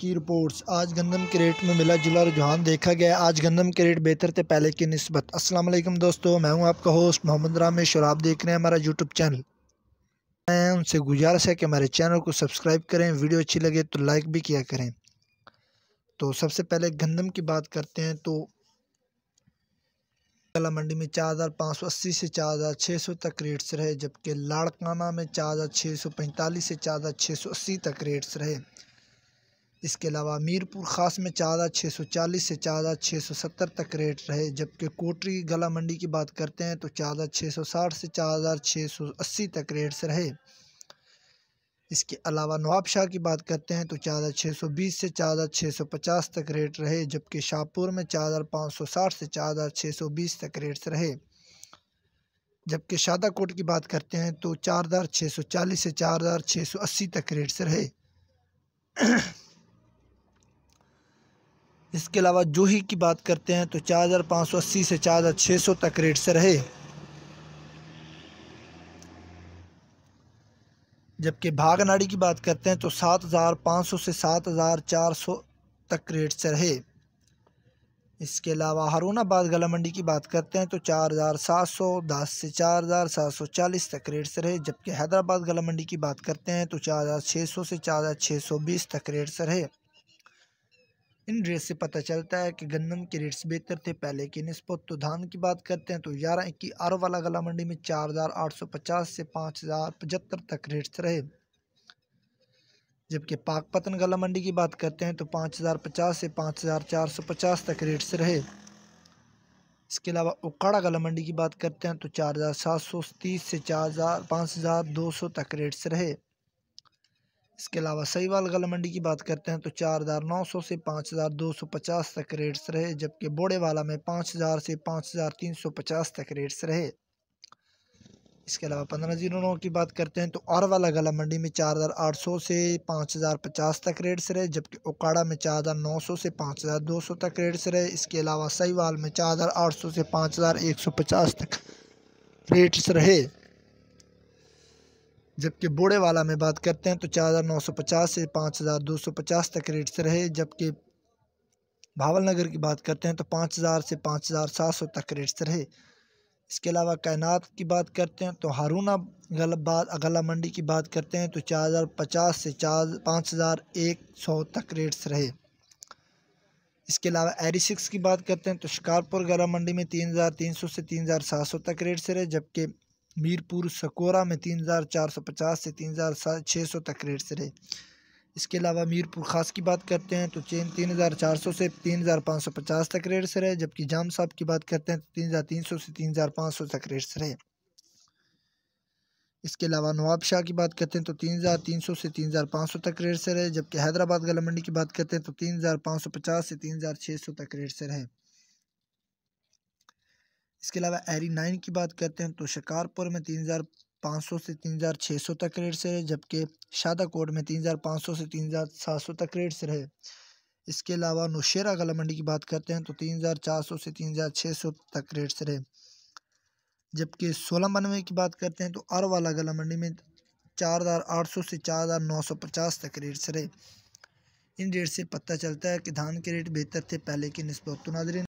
की रिपोर्ट्स आज गंदम के रेट में मिला जुला रुझान देखा गया आज गंदम के रेट बेहतर थे पहले की नस्बत असलम दोस्तों मैं हूं आपका होस्ट मोहम्मद राम शराब देख रहे हैं हमारा यूट्यूब चैनल मैं उनसे गुजारिश है कि हमारे चैनल को सब्सक्राइब करें वीडियो अच्छी लगे तो लाइक भी किया करें तो सबसे पहले गंदम की बात करते हैं तो कला मंडी में चार हज़ार पाँच सौ अस्सी से चार हज़ार छः सौ तक रेट्स रहे जबकि लाड़काना में चार हज़ार छः सौ पैंतालीस से चार हज़ार छः सौ अस्सी तक रेट्स रहे इसके अलावा मीरपुर ख़ास में चार हज़ार छः सौ चालीस से चार हज़ार छः सौ सत्तर तक रेट रहे जबकि कोटरी गला मंडी की बात करते हैं तो चार हज़ार छः सौ साठ से चार हज़ार छः सौ अस्सी तक रेट्स रहे इसके अलावा नवाबशाह की बात करते हैं तो चार हज़ार छः सौ बीस से चार हज़ार छः सौ पचास तक रेट रहे जबकि शाहपुर में चार हज़ार पाँच सौ साठ से चार हज़ार छः सौ बीस तक रेट्स रहे जबकि शादा कोट की बात करते हैं तो चार हज़ार छः सौ चालीस से चार हज़ार छः सौ अस्सी तक रेट्स रहे इसके अलावा जूही की बात करते हैं तो चार हज़ार पाँच सौ अस्सी से चार हज़ार छः सौ तक रेट से रहे जबकि भागनाड़ी की बात करते हैं तो सात हज़ार पाँच सौ से सात हज़ार चार सौ तक रेट से रहे इसके अलावा हरूणाबाद गला मंडी की बात करते हैं तो चार हज़ार सात सौ दस से चार हज़ार सात सौ चालीस तक रेट से रहे जबकि हैदराबाद गला मंडी की बात करते हैं तो चार हज़ार छः सौ से चार हज़ार छः सौ बीस तक रेट से रहे इन रेट से पता चलता है कि गंदम के रेट्स बेहतर थे पहले की नस्बत तो धान की बात करते हैं तो ग्यारह इक्की आर वाला गला मंडी में चार हज़ार आठ सौ पचास से पाँच हज़ार पचहत्तर तक रेट्स रहे जबकि पाकपतन गला मंडी की बात करते हैं तो पाँच हज़ार पचास से पाँच हज़ार चार सौ पचास तक रेट्स रहे इसके अलावा उकाड़ा गला मंडी की बात करते हैं तो चार हज़ार सात सौ तीस से चार हज़ार पाँच हज़ार दो सौ तक रेट्स रहे इसके अलावा सहीवाल गला मंडी की बात करते हैं तो चार हज़ार नौ सौ से पाँच हज़ार दो सौ पचास तक रेट्स रहे जबकि बोड़ेवाला में पाँच हज़ार से पाँच हज़ार तीन सौ पचास तक रेट्स रहे इसके अलावा पंद्रह जीरो नौ की बात करते हैं तो और वाला गला मंडी में चार हज़ार आठ सौ से पाँच हज़ार पचास तक रेट्स रहे जबकि ओकाड़ा में चार हज़ार नौ सौ से पाँच हज़ार दो सौ तक रेट्स रहे इसके अलावा सहीवाल में चार हज़ार आठ सौ से पाँच हज़ार एक सौ पचास तक रेट्स रहे जबकि बूढ़े वाला में बात करते हैं तो चार हज़ार नौ सौ पचास से पाँच हज़ार दो सौ पचास तक रेट्स रहे जबकि भावल नगर की बात करते हैं तो पाँच हज़ार से पाँच हज़ार सात सौ तक रेट्स रहे इसके अलावा कायनात की बात करते हैं तो हारूना गलबाद अगला मंडी की बात करते हैं तो चार हज़ार पचास से चार पाँच हज़ार एक सौ तक रेट्स रहे इसके अलावा एरी सिक्स की बात करते हैं तो शिकारपुर गला मंडी में तीन हज़ार तीन सौ से तीन हज़ार सात सौ तक रेट्स रहे जबकि मीरपुर सकोरा में तीन हज़ार चार सौ पचास से तीन हज़ार छः सौ तक से रहे इसके अलावा मीरपुर ख़ास की बात करते हैं तो चेन तीन हज़ार चार सौ से तीन हज़ार पाँच सौ पचास तक से रहे जबकि जाम साहब की बात करते हैं तो तीन हज़ार तीन सौ से तीन हज़ार पाँच सौ तक से रहे इसके अलावा नवाब शाह की बात करते हैं तो तीन हज़ार तीन सौ से तीन हज़ार पाँच सौ तक रेट से रहे जबकि हैदराबाद गला मंडी की बात करते हैं तो तीन हज़ार पाँच सौ पचास से तीन हज़ार छः सौ तक रेट से रहे इसके अलावा एरी नाइन की बात करते हैं तो शिकारपुर में तीन हज़ार पाँच सौ से तीन हज़ार छः सौ तक से रहे जबकि शादा कोट में तीन हज़ार पाँच सौ से तीन हज़ार सात सौ तक रेट्स रहे इसके अलावा नौशेरा गला मंडी की बात करते हैं तो तीन हज़ार चार सौ से तीन हज़ार छः सौ तक से रहे जबकि सोलह मनवे की बात करते हैं तो अर वाला गला मंडी में चार हज़ार आठ सौ से चार हज़ार नौ सौ पचास तक रेट्स रहे इन रेट से पता चलता है कि धान के रेट बेहतर थे पहले की नस्बत तो नाजरीन